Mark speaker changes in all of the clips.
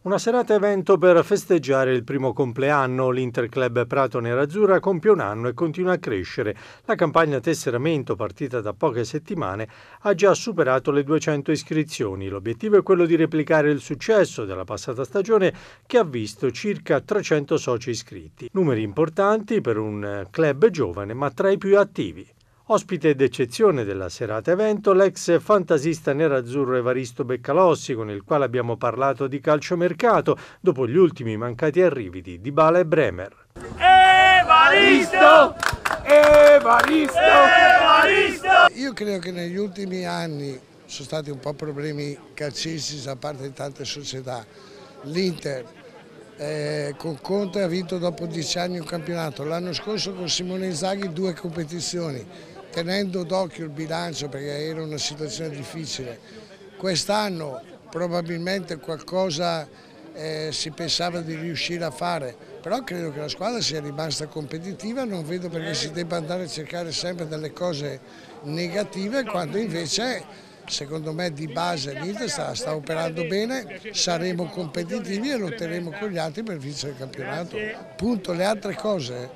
Speaker 1: Una serata evento per festeggiare il primo compleanno. L'Interclub Prato Nerazzurra compie un anno e continua a crescere. La campagna tesseramento, partita da poche settimane, ha già superato le 200 iscrizioni. L'obiettivo è quello di replicare il successo della passata stagione che ha visto circa 300 soci iscritti. Numeri importanti per un club giovane ma tra i più attivi. Ospite d'eccezione della serata evento l'ex fantasista nerazzurro Evaristo Beccalossi con il quale abbiamo parlato di calciomercato dopo gli ultimi mancati arrivi di Dybala e Bremer.
Speaker 2: Evaristo!
Speaker 3: Evaristo! Evaristo! Io credo che negli ultimi anni sono stati un po' problemi calcistici da parte di tante società. L'Inter eh, con Conte ha vinto dopo dieci anni un campionato, l'anno scorso con Simone Inzaghi due competizioni, tenendo d'occhio il bilancio perché era una situazione difficile. Quest'anno probabilmente qualcosa eh, si pensava di riuscire a fare, però credo che la squadra sia rimasta competitiva, non vedo perché si debba andare a cercare sempre delle cose negative quando invece secondo me di base l'Inter sta, sta, operando bene, saremo competitivi e lotteremo con gli altri per vincere il campionato. Punto, le altre cose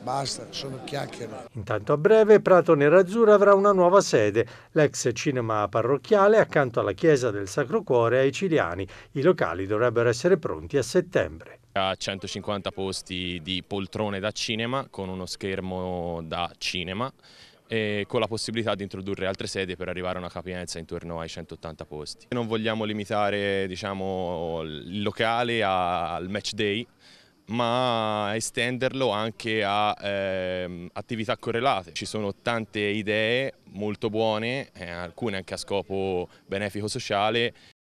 Speaker 3: Basta, sono chiacchiere.
Speaker 1: Intanto a breve Prato Nerazzurra avrà una nuova sede, l'ex cinema parrocchiale accanto alla chiesa del Sacro Cuore ai Ciliani. I locali dovrebbero essere pronti a settembre.
Speaker 2: Ha 150 posti di poltrone da cinema con uno schermo da cinema e con la possibilità di introdurre altre sedie per arrivare a una capienza intorno ai 180 posti. Non vogliamo limitare diciamo, il locale al match day, ma estenderlo anche a eh, attività correlate. Ci sono tante idee molto buone, eh, alcune anche a scopo benefico sociale